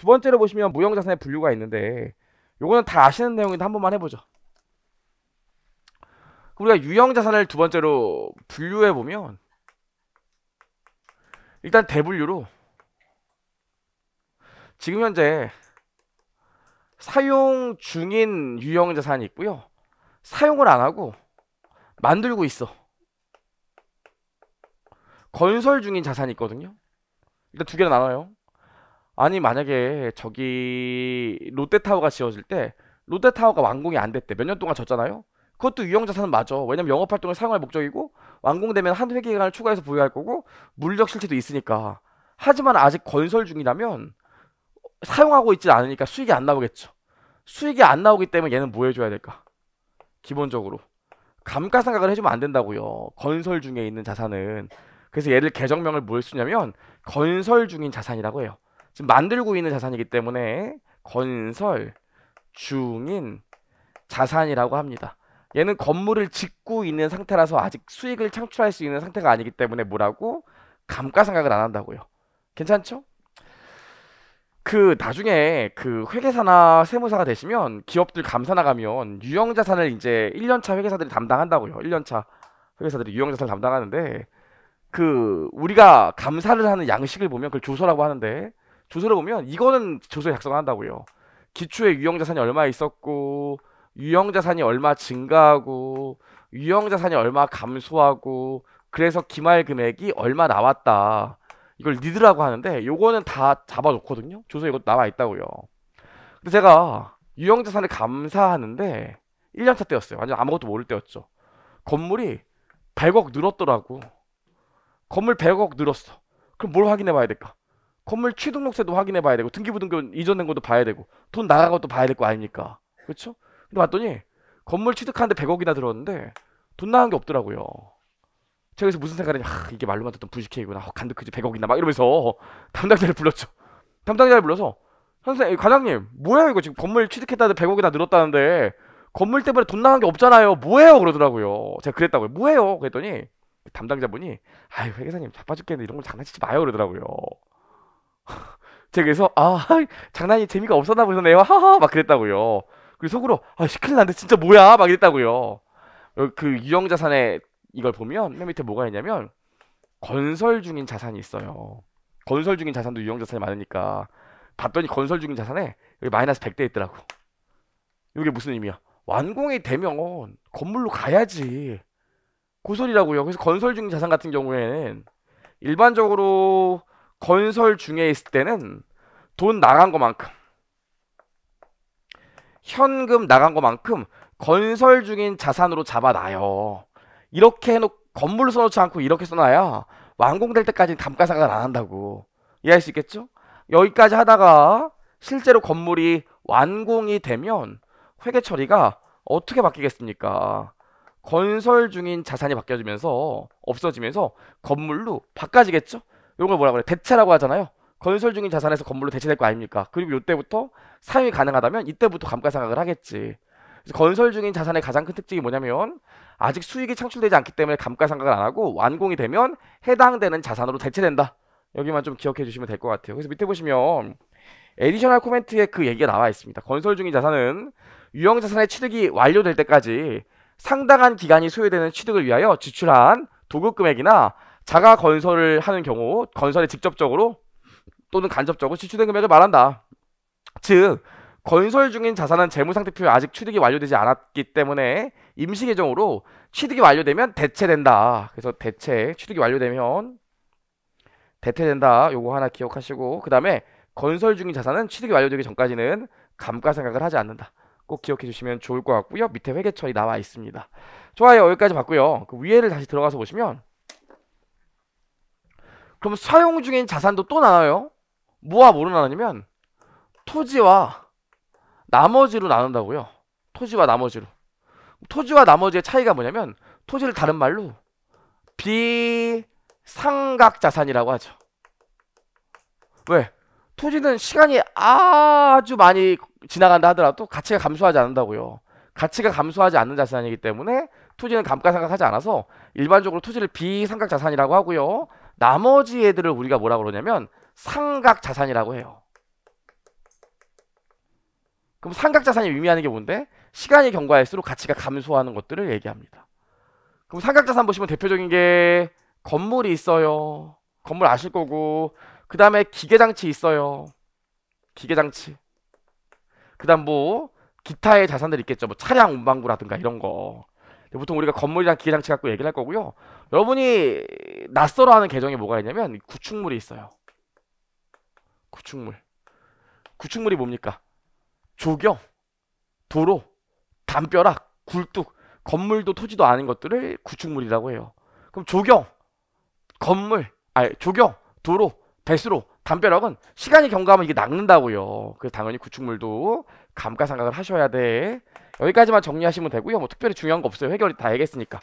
두 번째로 보시면 무형자산의 분류가 있는데 요거는 다 아시는 내용인데 한 번만 해보죠. 우리가 유형자산을 두 번째로 분류해보면 일단 대분류로 지금 현재 사용 중인 유형자산이 있고요. 사용을 안하고 만들고 있어. 건설 중인 자산이 있거든요. 일단 두 개로 나눠요. 아니 만약에 저기 롯데타워가 지어질 때 롯데타워가 완공이 안 됐대 몇 년 동안 졌잖아요 그것도 유형자산은 맞아 왜냐면 영업활동을 사용할 목적이고 완공되면 한 회계기간을 추가해서 부여할 거고 물적 실체도 있으니까 하지만 아직 건설 중이라면 사용하고 있지 않으니까 수익이 안 나오겠죠 수익이 안 나오기 때문에 얘는 뭐 해줘야 될까 기본적으로 감가상각을 해주면 안 된다고요 건설 중에 있는 자산은 그래서 얘를 계정명을 뭘 쓰냐면 건설 중인 자산이라고 해요 지금 만들고 있는 자산이기 때문에 건설 중인 자산이라고 합니다. 얘는 건물을 짓고 있는 상태라서 아직 수익을 창출할 수 있는 상태가 아니기 때문에 뭐라고 감가상각을 안 한다고요. 괜찮죠? 그 나중에 그 회계사나 세무사가 되시면 기업들 감사 나가면 유형 자산을 이제 1년차 회계사들이 담당한다고요. 1년차 회계사들이 유형 자산을 담당하는데 그 우리가 감사를 하는 양식을 보면 그걸 조서라고 하는데 조서를 보면 이거는 조서 작성한다고요. 기초에 유형 자산이 얼마 있었고 유형 자산이 얼마 증가하고 유형 자산이 얼마 감소하고 그래서 기말 금액이 얼마 나왔다. 이걸 니드라고 하는데 요거는 다 잡아놓거든요. 조서 이거 나와 있다고요. 근데 제가 유형 자산을 감사하는데 1년차 때였어요. 완전 아무것도 모를 때였죠. 건물이 100억 늘었더라고. 건물 100억 늘었어. 그럼 뭘 확인해 봐야 될까? 건물 취등록세도 확인해 봐야 되고 등기부등본 이전된 것도 봐야 되고 돈 나간 것도 봐야 될 거 아닙니까? 그렇죠? 근데 봤더니 건물 취득하는데 100억이나 들었는데 돈 나간 게 없더라고요. 제가 그래서 무슨 생각을 했냐 이게 말로만 듣던 분식회이구나 어, 간득크지 100억이나 막 이러면서 담당자를 불렀죠. 담당자를 불러서 선생님 과장님 뭐야 이거 지금 건물 취득했다는데 100억이나 늘었다는데 건물 때문에 돈 나간 게 없잖아요. 뭐예요? 그러더라고요. 제가 그랬다고요. 뭐예요? 그랬더니 담당자분이 아유 회계사님 자빠죽겠는데 이런 걸 장난치지 마요 그러더라고요. 제가 그래서 아 장난이 재미가 없었나 보네요 하하 막 그랬다고요 그리고 속으로 아 시클 난데 진짜 뭐야 막 이랬다고요 어, 그 유형 자산에 이걸 보면 맨 밑에 뭐가 있냐면 건설 중인 자산이 있어요 건설 중인 자산도 유형 자산이 많으니까 봤더니 건설 중인 자산에 여기 마이너스 100대 있더라고 이게 무슨 의미야 완공이 되면 건물로 가야지 고설이라고요 그래서 건설 중인 자산 같은 경우에는 일반적으로 건설 중에 있을 때는 돈 나간 것만큼 현금 나간 것만큼 건설 중인 자산으로 잡아놔요. 이렇게 해놓 건물로 써놓지 않고 이렇게 써놔야 완공될 때까지 는 감가상각 안 한다고 이해할 수 있겠죠? 여기까지 하다가 실제로 건물이 완공이 되면 회계 처리가 어떻게 바뀌겠습니까? 건설 중인 자산이 바뀌어지면서 없어지면서 건물로 바꿔지겠죠? 요걸 뭐라 그래? 대체라고 하잖아요. 건설 중인 자산에서 건물로 대체될 거 아닙니까? 그리고 요때부터 사용이 가능하다면 이때부터 감가상각을 하겠지. 건설 중인 자산의 가장 큰 특징이 뭐냐면 아직 수익이 창출되지 않기 때문에 감가상각을 안 하고 완공이 되면 해당되는 자산으로 대체된다. 여기만 좀 기억해 주시면 될 것 같아요. 그래서 밑에 보시면 에디셔널 코멘트에 그 얘기가 나와 있습니다. 건설 중인 자산은 유형 자산의 취득이 완료될 때까지 상당한 기간이 소요되는 취득을 위하여 지출한 도급 금액이나 자가 건설을 하는 경우 건설에 직접적으로 또는 간접적으로 지출된 금액을 말한다. 즉 건설 중인 자산은 재무상태표에 아직 취득이 완료되지 않았기 때문에 임시 계정으로 취득이 완료되면 대체된다. 그래서 대체 취득이 완료되면 대체된다. 요거 하나 기억하시고 그 다음에 건설 중인 자산은 취득이 완료되기 전까지는 감가생각을 하지 않는다. 꼭 기억해 주시면 좋을 것 같고요. 밑에 회계처리 나와 있습니다. 좋아요 여기까지 봤고요. 그 위에를 다시 들어가서 보시면 그럼 사용 중인 자산도 또 나눠요. 뭐와 뭐로 나누냐면 토지와 나머지로 나눈다고요. 토지와 나머지로. 토지와 나머지의 차이가 뭐냐면 토지를 다른 말로 비상각 자산이라고 하죠. 왜? 토지는 시간이 아주 많이 지나간다 하더라도 가치가 감소하지 않는다고요. 가치가 감소하지 않는 자산이기 때문에 토지는 감가상각하지 않아서 일반적으로 토지를 비상각 자산이라고 하고요. 나머지 애들을 우리가 뭐라 고 그러냐면 삼각 자산이라고 해요. 그럼 삼각 자산이 의미하는 게 뭔데? 시간이 경과할수록 가치가 감소하는 것들을 얘기합니다. 그럼 삼각 자산 보시면 대표적인 게 건물이 있어요. 건물 아실 거고 그 다음에 기계장치 있어요. 기계장치. 그 다음 뭐 기타의 자산들 있겠죠. 뭐 차량 운반구라든가 이런 거. 보통 우리가 건물이랑 기계장치 갖고 얘기를 할 거고요. 여러분이 낯설어 하는 계정이 뭐가 있냐면 구축물이 있어요. 구축물. 구축물이 뭡니까? 조경, 도로, 담벼락, 굴뚝, 건물도 토지도 아닌 것들을 구축물이라고 해요. 그럼 조경, 건물, 아니 조경, 도로, 배수로 담벼락은 시간이 경과하면 이게 낚는다고요. 그래서 당연히 구축물도 감가상각을 하셔야 돼. 여기까지만 정리하시면 되고요. 뭐 특별히 중요한 거 없어요. 해결이 다 얘기했으니까.